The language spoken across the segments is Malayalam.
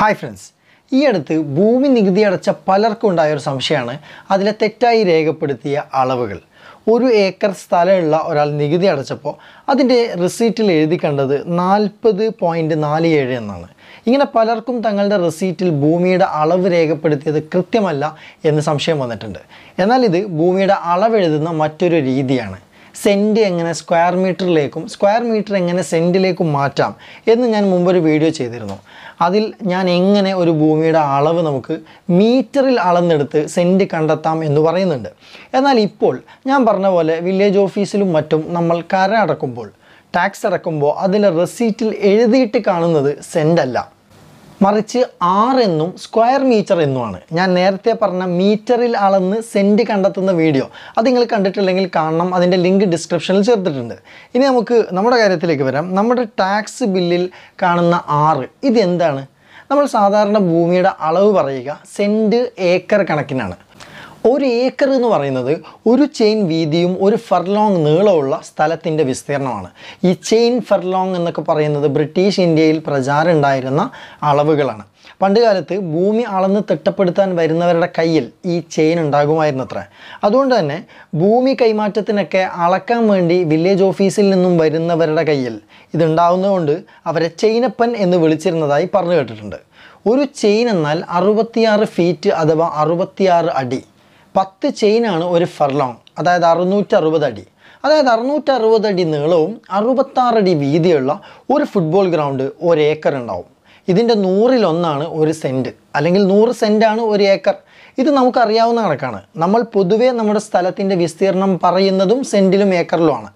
ഹായ് ഫ്രണ്ട്സ് ഈ അടുത്ത് ഭൂമി നികുതി അടച്ച പലർക്കും ഉണ്ടായ ഒരു സംശയമാണ് അതിലെ തെറ്റായി രേഖപ്പെടുത്തിയ അളവുകൾ ഒരു ഏക്കർ സ്ഥലമുള്ള ഒരാൾ നികുതി അടച്ചപ്പോൾ അതിൻ്റെ റിസീറ്റിൽ എഴുതി കണ്ടത് നാൽപ്പത് പോയിൻറ്റ് നാല് ഏഴ് എന്നാണ് ഇങ്ങനെ പലർക്കും തങ്ങളുടെ റിസീറ്റിൽ ഭൂമിയുടെ അളവ് രേഖപ്പെടുത്തിയത് കൃത്യമല്ല എന്ന് സംശയം വന്നിട്ടുണ്ട് എന്നാൽ ഇത് ഭൂമിയുടെ അളവ് എഴുതുന്ന മറ്റൊരു രീതിയാണ് സെൻറ്റ് എങ്ങനെ സ്ക്വയർ മീറ്ററിലേക്കും സ്ക്വയർ മീറ്റർ എങ്ങനെ സെൻറ്റിലേക്കും മാറ്റാം എന്ന് ഞാൻ മുമ്പൊരു വീഡിയോ ചെയ്തിരുന്നു അതിൽ ഞാൻ എങ്ങനെ ഒരു ഭൂമിയുടെ അളവ് നമുക്ക് മീറ്ററിൽ അളന്നെടുത്ത് സെൻറ്റ് കണ്ടെത്താം എന്ന് പറയുന്നുണ്ട് എന്നാൽ ഇപ്പോൾ ഞാൻ പറഞ്ഞ പോലെ വില്ലേജ് ഓഫീസിലും മറ്റും നമ്മൾ കര അടക്കുമ്പോൾ ടാക്സ് അടക്കുമ്പോൾ അതിലെ റെസീറ്റിൽ എഴുതിയിട്ട് കാണുന്നത് അല്ല മറിച്ച് ആർ എന്നും സ്ക്വയർ മീറ്റർ എന്നുമാണ് ഞാൻ നേരത്തെ പറഞ്ഞ മീറ്ററിൽ അളന്ന് സെൻറ്റ് കണ്ടെത്തുന്ന വീഡിയോ അത് നിങ്ങൾ കണ്ടിട്ടില്ലെങ്കിൽ കാണണം അതിൻ്റെ ലിങ്ക് ഡിസ്ക്രിപ്ഷനിൽ ചേർത്തിട്ടുണ്ട് ഇനി നമുക്ക് നമ്മുടെ കാര്യത്തിലേക്ക് വരാം നമ്മുടെ ടാക്സ് ബില്ലിൽ കാണുന്ന ആറ് ഇതെന്താണ് നമ്മൾ സാധാരണ ഭൂമിയുടെ അളവ് പറയുക സെൻറ്റ് ഏക്കർ കണക്കിനാണ് ഒരു ഏക്കർ എന്ന് പറയുന്നത് ഒരു ചെയിൻ വീതിയും ഒരു ഫർലോങ് നീളമുള്ള സ്ഥലത്തിൻ്റെ വിസ്തീർണമാണ് ഈ ചെയിൻ ഫർലോങ് എന്നൊക്കെ പറയുന്നത് ബ്രിട്ടീഷ് ഇന്ത്യയിൽ പ്രചാരം ഉണ്ടായിരുന്ന അളവുകളാണ് പണ്ടുകാലത്ത് ഭൂമി അളന്ന് തിട്ടപ്പെടുത്താൻ വരുന്നവരുടെ കയ്യിൽ ഈ ചെയിൻ അത്ര അതുകൊണ്ട് തന്നെ ഭൂമി കൈമാറ്റത്തിനൊക്കെ അളക്കാൻ വേണ്ടി വില്ലേജ് ഓഫീസിൽ നിന്നും വരുന്നവരുടെ കയ്യിൽ ഇതുണ്ടാവുന്നതുകൊണ്ട് അവരെ ചെയിനപ്പൻ എന്ന് വിളിച്ചിരുന്നതായി പറഞ്ഞു കേട്ടിട്ടുണ്ട് ഒരു ചെയിൻ എന്നാൽ അറുപത്തിയാറ് ഫീറ്റ് അഥവാ അറുപത്തിയാറ് അടി പത്ത് ചെയിനാണ് ഒരു ഫർലോങ് അതായത് അറുന്നൂറ്റി അടി അതായത് അറുന്നൂറ്റി അടി നീളവും അറുപത്താറടി വീതിയുള്ള ഒരു ഫുട്ബോൾ ഗ്രൗണ്ട് ഒരു ഏക്കർ ഉണ്ടാവും ഇതിൻ്റെ നൂറിലൊന്നാണ് ഒരു സെൻറ്റ് അല്ലെങ്കിൽ നൂറ് സെൻറ്റാണ് ഒരു ഏക്കർ ഇത് നമുക്കറിയാവുന്ന കണക്കാണ് നമ്മൾ പൊതുവേ നമ്മുടെ സ്ഥലത്തിൻ്റെ വിസ്തീർണം പറയുന്നതും സെൻറ്റിലും ഏക്കറിലുമാണ്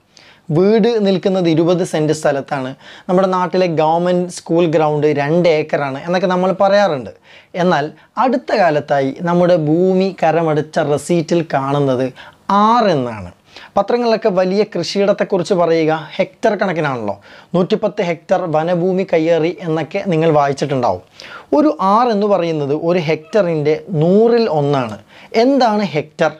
വീട് നിൽക്കുന്നത് ഇരുപത് സെൻറ് സ്ഥലത്താണ് നമ്മുടെ നാട്ടിലെ ഗവൺമെൻറ് സ്കൂൾ ഗ്രൗണ്ട് രണ്ട് ഏക്കറാണ് എന്നൊക്കെ നമ്മൾ പറയാറുണ്ട് എന്നാൽ അടുത്ത കാലത്തായി നമ്മുടെ ഭൂമി കരമടിച്ച റെസീറ്റിൽ കാണുന്നത് ആറെന്നാണ് പത്രങ്ങളിലൊക്കെ വലിയ കൃഷിയിടത്തെക്കുറിച്ച് പറയുക ഹെക്ടർ കണക്കിനാണല്ലോ നൂറ്റിപ്പത്ത് ഹെക്ടർ വനഭൂമി കയ്യേറി എന്നൊക്കെ നിങ്ങൾ വായിച്ചിട്ടുണ്ടാവും ഒരു ആർ എന്ന് പറയുന്നത് ഒരു ഹെക്ടറിൻ്റെ നൂറിൽ ഒന്നാണ് എന്താണ് ഹെക്ടർ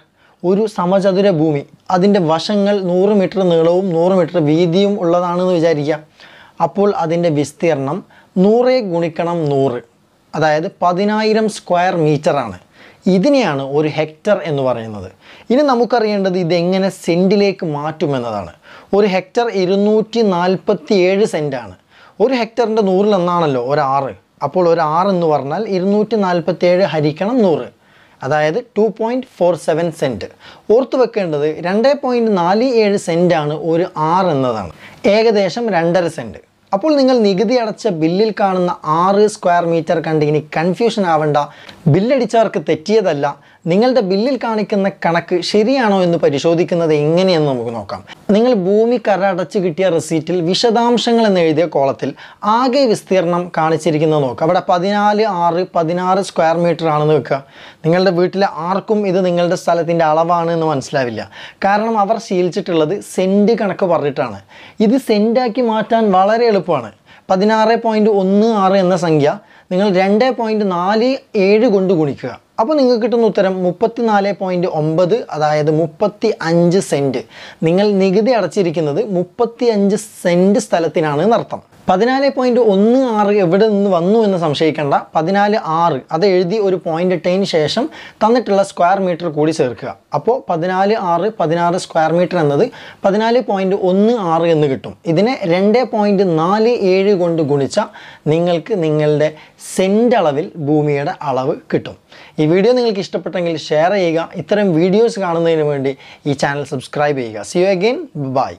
ഒരു സമചതുര ഭൂമി അതിൻ്റെ വശങ്ങൾ നൂറ് മീറ്റർ നീളവും നൂറ് മീറ്റർ വീതിയും ഉള്ളതാണെന്ന് വിചാരിക്കുക അപ്പോൾ അതിൻ്റെ വിസ്തീർണം നൂറേ ഗുണിക്കണം നൂറ് അതായത് പതിനായിരം സ്ക്വയർ മീറ്ററാണ് ഇതിനെയാണ് ഒരു ഹെക്ടർ എന്ന് പറയുന്നത് ഇനി നമുക്കറിയേണ്ടത് ഇതെങ്ങനെ സെൻറ്റിലേക്ക് മാറ്റുമെന്നതാണ് ഒരു ഹെക്ടർ ഇരുന്നൂറ്റി നാൽപ്പത്തി ഏഴ് സെൻറ്റാണ് ഒരു ഹെക്ടറിൻ്റെ നൂറിലൊന്നാണല്ലോ ഒരു ആറ് അപ്പോൾ ഒരു ആറ് എന്ന് പറഞ്ഞാൽ ഇരുന്നൂറ്റി നാൽപ്പത്തി ഏഴ് ഹരിക്കണം നൂറ് അതായത് two point four seven cent ഓർത്തു വെക്കേണ്ടത് രണ്ട് പോയിൻറ്റ് നാല് ഏഴ് സെൻറ്റാണ് ഒരു ആർ എന്നതാണ് ഏകദേശം രണ്ടര സെൻറ്റ് അപ്പോൾ നിങ്ങൾ നികുതി അടച്ച ബില്ലിൽ കാണുന്ന ആറ് സ്ക്വയർ മീറ്റർ കണ്ട് ഇനി കൺഫ്യൂഷൻ ആവേണ്ട ബില്ലടിച്ചവർക്ക് തെറ്റിയതല്ല നിങ്ങളുടെ ബില്ലിൽ കാണിക്കുന്ന കണക്ക് ശരിയാണോ എന്ന് പരിശോധിക്കുന്നത് എങ്ങനെയെന്ന് നമുക്ക് നോക്കാം നിങ്ങൾ ഭൂമി കരടച്ച് കിട്ടിയ റെസീറ്റിൽ വിശദാംശങ്ങൾ എന്ന് എഴുതിയ കോളത്തിൽ ആകെ വിസ്തീർണം കാണിച്ചിരിക്കുന്നത് നോക്കുക അവിടെ പതിനാല് ആറ് പതിനാറ് സ്ക്വയർ മീറ്റർ ആണെന്ന് വെക്കുക നിങ്ങളുടെ വീട്ടിലെ ആർക്കും ഇത് നിങ്ങളുടെ സ്ഥലത്തിൻ്റെ അളവാണ് എന്ന് മനസ്സിലാവില്ല കാരണം അവർ ശീലിച്ചിട്ടുള്ളത് സെൻറ്റ് കണക്ക് പറഞ്ഞിട്ടാണ് ഇത് സെൻറ്റാക്കി മാറ്റാൻ വളരെ എളുപ്പമാണ് പതിനാറ് പോയിൻറ്റ് ഒന്ന് ആറ് എന്ന സംഖ്യ നിങ്ങൾ രണ്ട് പോയിൻറ്റ് നാല് ഏഴ് കൊണ്ട് ഗുണിക്കുക അപ്പോൾ നിങ്ങൾക്ക് കിട്ടുന്ന ഉത്തരം മുപ്പത്തി നാല് പോയിൻറ്റ് ഒമ്പത് അതായത് മുപ്പത്തി അഞ്ച് സെൻറ്റ് നിങ്ങൾ നികുതി അടച്ചിരിക്കുന്നത് മുപ്പത്തി അഞ്ച് സെൻറ്റ് സ്ഥലത്തിനാണ് എന്നർത്ഥം പതിനാല് പോയിൻറ്റ് ഒന്ന് ആറ് എവിടെ നിന്ന് വന്നു എന്ന് സംശയിക്കേണ്ട പതിനാല് ആറ് അത് എഴുതി ഒരു പോയിൻ്റ് ഇട്ടതിന് ശേഷം തന്നിട്ടുള്ള സ്ക്വയർ മീറ്റർ കൂടി ചേർക്കുക അപ്പോൾ പതിനാല് ആറ് പതിനാറ് സ്ക്വയർ മീറ്റർ എന്നത് പതിനാല് പോയിൻറ്റ് ഒന്ന് ആറ് എന്ന് കിട്ടും ഇതിനെ രണ്ട് പോയിൻറ്റ് നാല് ഏഴ് കൊണ്ട് ഗുണിച്ച നിങ്ങൾക്ക് നിങ്ങളുടെ സെൻ്റ് അളവിൽ ഭൂമിയുടെ അളവ് കിട്ടും ഈ വീഡിയോ നിങ്ങൾക്ക് ഇഷ്ടപ്പെട്ടെങ്കിൽ ഷെയർ ചെയ്യുക ഇത്തരം വീഡിയോസ് കാണുന്നതിന് വേണ്ടി ഈ ചാനൽ സബ്സ്ക്രൈബ് ചെയ്യുക സി യു അഗെയിൻ ബൈ